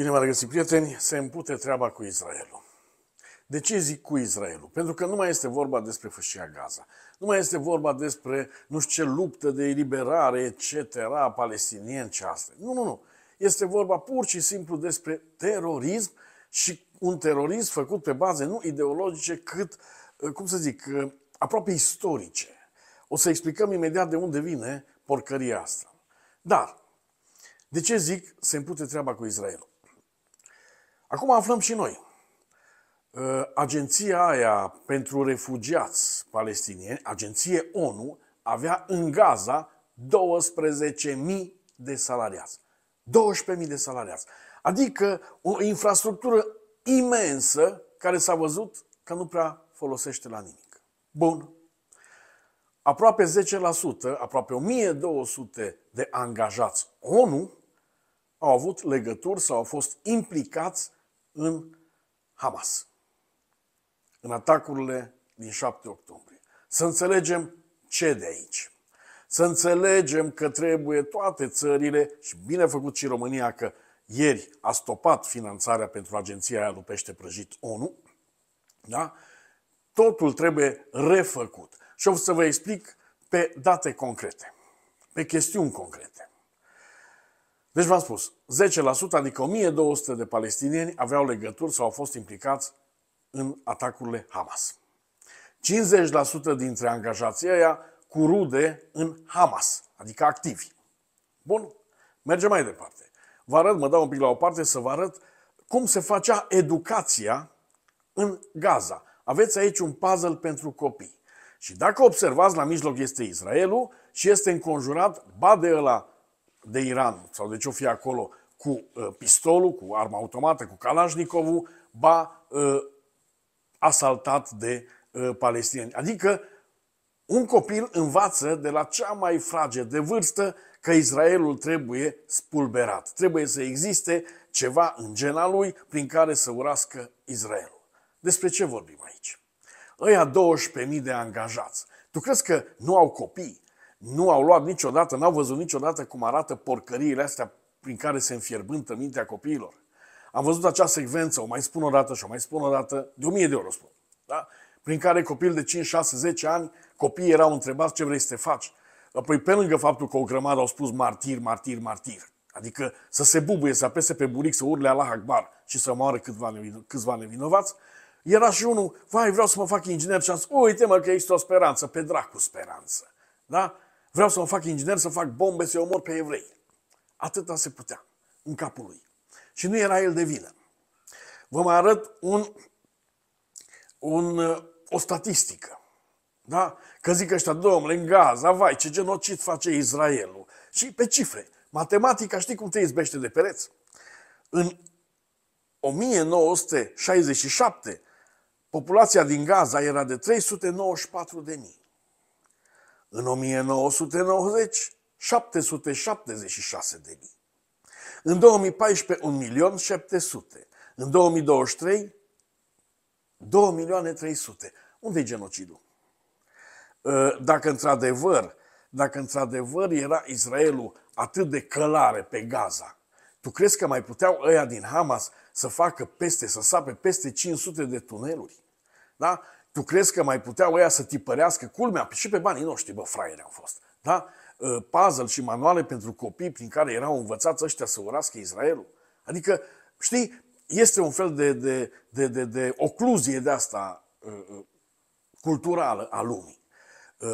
Bine v-am găsit, prieteni, se împute treaba cu Israelul. De ce zic cu Israelul? Pentru că nu mai este vorba despre fâșia Gaza. Nu mai este vorba despre nu știu ce luptă de eliberare, etc., a palestinieni ce astea. Nu, nu, nu. Este vorba pur și simplu despre terorism și un terorism făcut pe baze nu ideologice, cât, eh, cum să zic, eh, aproape istorice. O să explicăm imediat de unde vine porcăria asta. Dar, de ce zic se împute treaba cu Israelul? Acum aflăm și noi. Ă, agenția aia pentru refugiați palestinieni, agenție ONU, avea în Gaza 12.000 de salariați. 12.000 de salariați. Adică o infrastructură imensă care s-a văzut că nu prea folosește la nimic. Bun. Aproape 10%, aproape 1200 de angajați ONU au avut legături sau au fost implicați în Hamas, în atacurile din 7 octombrie. Să înțelegem ce de aici. Să înțelegem că trebuie toate țările, și bine făcut și România că ieri a stopat finanțarea pentru agenția aia Lupește pește prăjit ONU, da? totul trebuie refăcut. Și o să vă explic pe date concrete, pe chestiuni concrete. Deci v-am spus, 10%, adică 1200 de palestinieni aveau legături sau au fost implicați în atacurile Hamas. 50% dintre angajații aia cu rude în Hamas, adică activi. Bun, mergem mai departe. Vă arăt, mă dau un pic la o parte să vă arăt cum se facea educația în Gaza. Aveți aici un puzzle pentru copii. Și dacă observați, la mijloc este Israelul și este înconjurat, ba de ăla de Iran sau de ce-o fi acolo cu uh, pistolul, cu arma automată, cu Kalashnikovul, ba uh, asaltat de uh, palestinieni. Adică un copil învață de la cea mai frage de vârstă că Israelul trebuie spulberat. Trebuie să existe ceva în gena lui prin care să urască Israelul. Despre ce vorbim aici? Ăia 12.000 de angajați. Tu crezi că nu au copii? nu au luat niciodată, n-au văzut niciodată cum arată porcăriile astea prin care se înfierbântă mintea copiilor. Am văzut acea secvență, o mai spun o dată și o mai spun o dată, de o mie de ori o spun, da? prin care copil de 5, 6, 10 ani, copiii erau întrebați ce vrei să te faci. Apoi, pe lângă faptul că o grămadă au spus martir, martir, martir, adică să se bubuie, să apese pe buric, să urle Allah Akbar și să moară câțiva, nevino- câțiva nevinovați, era și unul, vai, vreau să mă fac inginer și am zis, uite mă că există o speranță, pe dracu speranță. Da? Vreau să mă fac inginer, să fac bombe, să-i omor pe evrei. Atâta se putea în capul lui. Și nu era el de vină. Vă mai arăt un, un, o statistică. Da? Că zic ăștia, domnule, în Gaza, vai, ce genocid face Israelul. Și pe cifre. Matematica, știi cum te izbește de pereți? În 1967, populația din Gaza era de 394 de mii. În 1990, 776 de mii. În 2014, 1 milion 700. În 2023, 2 milioane 300. Unde e genocidul? Ă, dacă într-adevăr, dacă într-adevăr era Israelul atât de călare pe Gaza, tu crezi că mai puteau ăia din Hamas să facă peste, să sape peste 500 de tuneluri? Da? Tu crezi că mai puteau ăia să tipărească culmea? Păi și pe banii noștri, bă, fraiere au fost. Da? Ă, puzzle și manuale pentru copii prin care erau învățați ăștia să urască Israelul. Adică, știi, este un fel de, de, de, de, de ocluzie de asta ă, ă, culturală a lumii.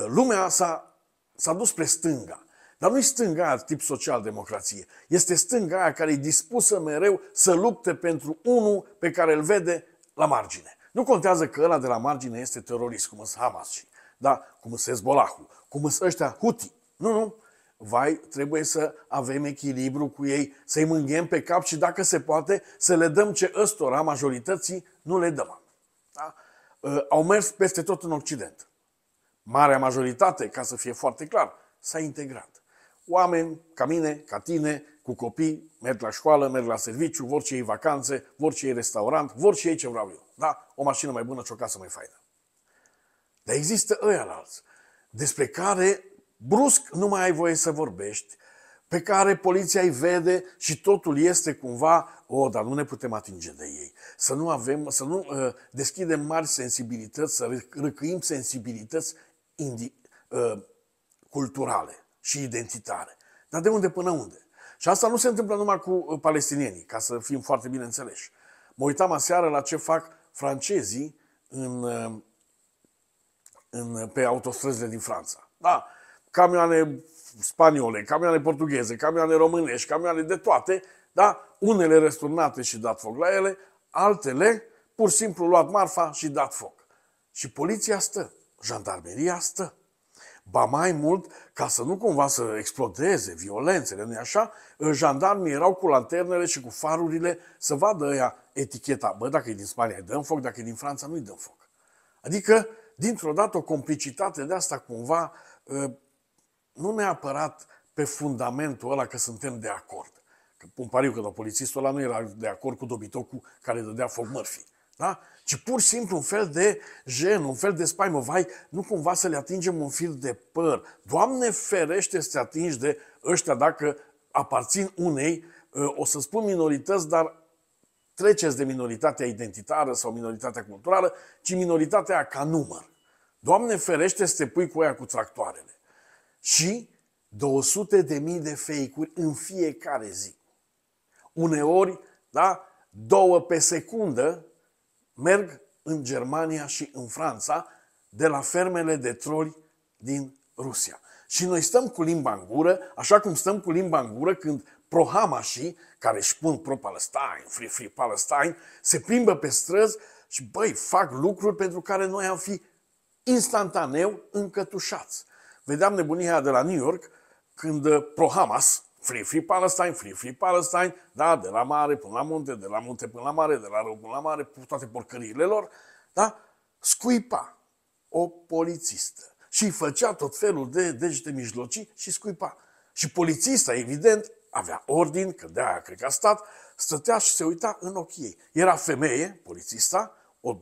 Lumea s-a, s-a dus spre stânga. Dar nu-i stânga aia tip social-democrație. Este stânga aia care e dispusă mereu să lupte pentru unul pe care îl vede la margine. Nu contează că ăla de la margine este terorist, cum sunt Hamas și, da, cum sunt Hezbollahul, cum sunt ăștia Huti. Nu, nu. Vai, trebuie să avem echilibru cu ei, să-i mânghem pe cap și dacă se poate să le dăm ce ăstora majorității nu le dăm. Da? Ă, au mers peste tot în Occident. Marea majoritate, ca să fie foarte clar, s-a integrat. Oameni ca mine, ca tine, cu copii, merg la școală, merg la serviciu, vor ce ei vacanțe, vor ce ei restaurant, vor ce ei ce vreau eu. Da? O mașină mai bună și o casă mai faină. Dar există ăia la alți, despre care brusc nu mai ai voie să vorbești, pe care poliția îi vede și totul este cumva, o, oh, dar nu ne putem atinge de ei. Să nu avem, să nu uh, deschidem mari sensibilități, să răcâim sensibilități indi, uh, culturale și identitare. Dar de unde până unde? Și asta nu se întâmplă numai cu uh, palestinienii, ca să fim foarte bine înțeleși. Mă uitam aseară la ce fac francezii în, în, pe autostrăzile din Franța. Da, camioane spaniole, camioane portugheze, camioane românești, camioane de toate, da? unele răsturnate și dat foc la ele, altele pur și simplu luat marfa și dat foc. Și poliția stă, jandarmeria stă. Ba mai mult, ca să nu cumva să explodeze violențele, nu-i așa? Jandarmii erau cu lanternele și cu farurile să vadă ea eticheta. Bă, dacă e din Spania, îi dăm foc, dacă e din Franța, nu-i dăm foc. Adică, dintr-o dată, o complicitate de asta cumva, ă, nu neapărat pe fundamentul ăla că suntem de acord. Că pun pariu că polițistul ăla nu era de acord cu dobitocul care dădea foc mărfii. Da? Ci pur și simplu un fel de gen, un fel de spaimă. Vai, nu cumva să le atingem un fil de păr. Doamne ferește să te atingi de ăștia dacă aparțin unei, ă, o să spun minorități, dar treceți de minoritatea identitară sau minoritatea culturală, ci minoritatea ca număr. Doamne ferește să te pui cu aia cu tractoarele. Și 200 de mii de fake-uri în fiecare zi. Uneori, da, două pe secundă merg în Germania și în Franța de la fermele de troli din Rusia. Și noi stăm cu limba în gură, așa cum stăm cu limba în gură când prohamașii, care își pun pro-Palestine, Free Free Palestine, se plimbă pe străzi și, băi, fac lucruri pentru care noi am fi instantaneu încătușați. Vedeam nebunia de la New York când uh, pro-Hamas, Free Free Palestine, Free Free Palestine, da, de la mare până la munte, de la munte până la mare, de la rău până la mare, toate porcăriile lor, da? Scuipa o polițistă și făcea tot felul de degete deci mijlocii și scuipa. Și polițista, evident, avea ordin, că de aia cred că a stat, stătea și se uita în ochii ei. Era femeie, polițista, o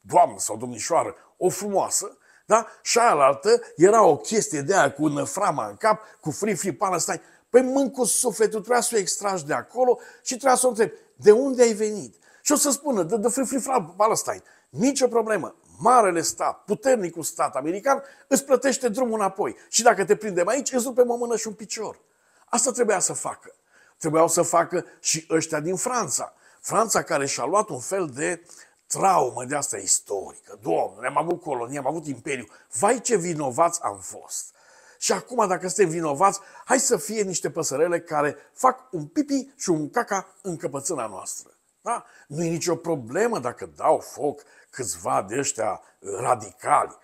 doamnă sau domnișoară, o frumoasă, da? Și aia era o chestie de aia cu năframa în cap, cu free free Palestine. Păi mânc cu sufletul, trebuia să o extragi de acolo și trebuia să o întreb, de unde ai venit? Și o să spună, de, de Free Free Flag Palestine. Nicio problemă. Marele stat, puternicul stat american, îți plătește drumul înapoi. Și dacă te prindem aici, îți rupem o mână și un picior. Asta trebuia să facă. Trebuiau să facă și ăștia din Franța. Franța care și-a luat un fel de traumă de asta istorică. Doamne, am avut colonie, am avut imperiu. Vai ce vinovați am fost! și acum dacă suntem vinovați, hai să fie niște păsărele care fac un pipi și un caca în căpățâna noastră. Da? Nu e nicio problemă dacă dau foc câțiva de ăștia radicali,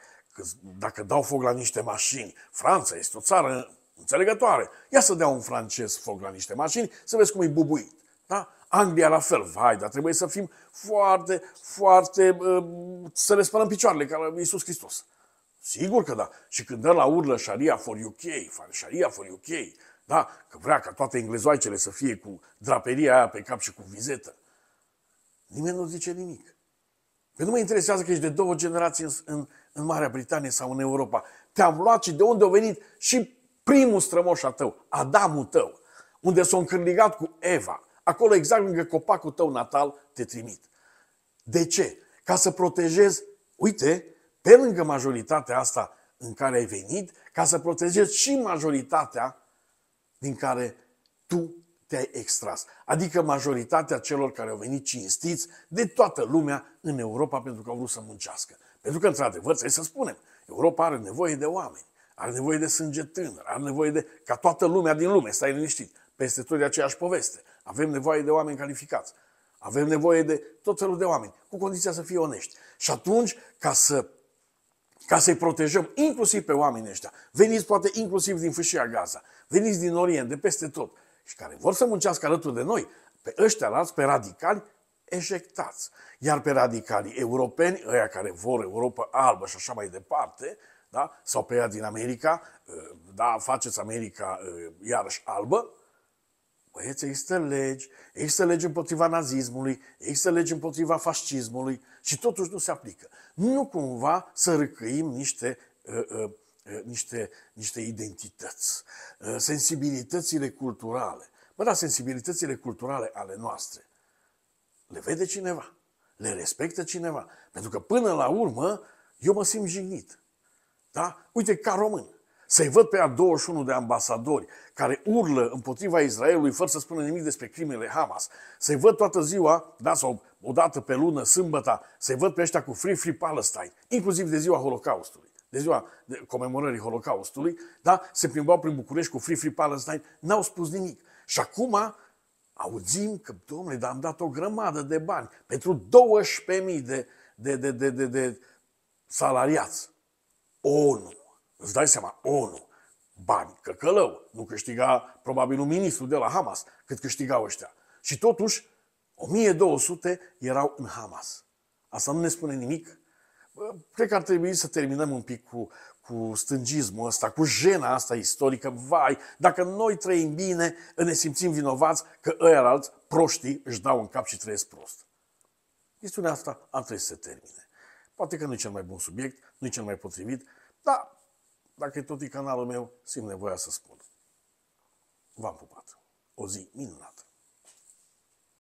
dacă dau foc la niște mașini. Franța este o țară înțelegătoare. Ia să dea un francez foc la niște mașini să vezi cum e bubuit. Da? Anglia la fel, vai, dar trebuie să fim foarte, foarte, să le spălăm picioarele ca la Iisus Hristos. Sigur că da. Și când dă la urlă Sharia for UK, Sharia for UK, da, că vrea ca toate englezoaicele să fie cu draperia aia pe cap și cu vizetă. Nimeni nu zice nimic. Pe nu mă interesează că ești de două generații în, în, în Marea Britanie sau în Europa. Te-am luat și de unde au venit și primul strămoș al tău, Adamul tău, unde s-a încârligat cu Eva. Acolo, exact lângă copacul tău natal, te trimit. De ce? Ca să protejezi, uite, pe lângă majoritatea asta în care ai venit, ca să protejezi și majoritatea din care tu te-ai extras. Adică majoritatea celor care au venit cinstiți de toată lumea în Europa pentru că au vrut să muncească. Pentru că, într-adevăr, trebuie să spunem, Europa are nevoie de oameni, are nevoie de sânge tânăr, are nevoie de, ca toată lumea din lume, stai liniștit, peste tot de aceeași poveste. Avem nevoie de oameni calificați. Avem nevoie de tot felul de oameni, cu condiția să fie onești. Și atunci, ca să ca să-i protejăm inclusiv pe oamenii ăștia. Veniți poate inclusiv din fâșia Gaza, veniți din Orient, de peste tot și care vor să muncească alături de noi, pe ăștia lați, pe radicali, ejectați. Iar pe radicalii europeni, ăia care vor Europa albă și așa mai departe, da? sau pe ea din America, ă, da, faceți America ă, iarăși albă, Băieți, există legi, există legi împotriva nazismului, există legi împotriva fascismului și totuși nu se aplică. Nu cumva să răcăim niște uh, uh, uh, niște, niște identități, uh, sensibilitățile culturale. Bă, da, sensibilitățile culturale ale noastre le vede cineva, le respectă cineva. Pentru că până la urmă eu mă simt jignit. Da? Uite, ca român, să-i văd pe a 21 de ambasadori care urlă împotriva Israelului fără să spună nimic despre crimele Hamas. Să-i văd toată ziua, da, sau o dată pe lună, sâmbătă, să-i văd pe ăștia cu Free Free Palestine, inclusiv de ziua Holocaustului de ziua de comemorării Holocaustului, da? se plimbau prin București cu Free Free Palestine, n-au spus nimic. Și acum auzim că, domnule, dar am dat o grămadă de bani pentru 12.000 de, de, de, de, de, de salariați. ONU. Îți dai seama, ONU, bani, căcălău, nu câștiga probabil un ministru de la Hamas cât câștigau ăștia. Și totuși, 1200 erau în Hamas. Asta nu ne spune nimic. Cred că ar trebui să terminăm un pic cu, cu stângismul ăsta, cu jena asta istorică. Vai, dacă noi trăim bine, ne simțim vinovați că ăia alți proștii își dau în cap și trăiesc prost. Chestiunea asta ar trebui să se termine. Poate că nu e cel mai bun subiect, nu e cel mai potrivit, dar dacă tot e canalul meu, simt nevoia să spun. V-am pupat. O zi minunată!